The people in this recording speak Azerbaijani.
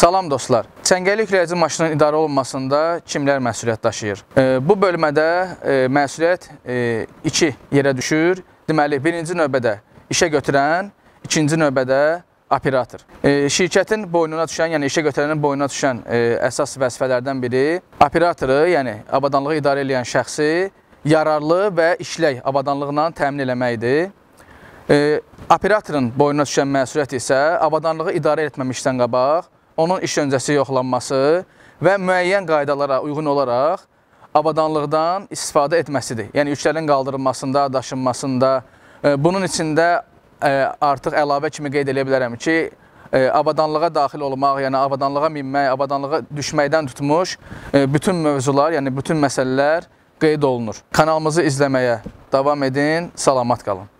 Salam dostlar. Çəngəli yükləyici maşının idarə olunmasında kimlər məsuliyyət daşıyır? E, bu bölmədə e, məsuliyyət e, iki yerə düşür. Deməli, birinci növbədə işə götürən, ikinci növbədə operator. Şirkətin boynuna düşən, yəni işə götürənin boynuna düşən əsas vəzifələrdən biri operatoru, yəni avadanlığı idarə edən şəxsi yararlı və işlək avadanlığından təmin eləməkdir. Operatorun boynuna düşən məsuliyyət isə avadanlığı idarə etməmişdən qabaq onun iş öncəsi yoxlanması və müəyyən qaydalara uyğun olaraq avadanlıqdan istifadə etməsidir. Yəni yüklərin qaldırılmasında, daşınmasında, e, bunun içində e, artıq əlavə kimi qeyd edə bilərəm ki, e, avadanlığa daxil olmaq, yəni avadanlığa minmək, avadanlığa düşməkdən tutmuş bütün mövzular, yəni bütün məsələlər qeyd olunur. Kanalımızı izləməyə davam edin, salamat qalın.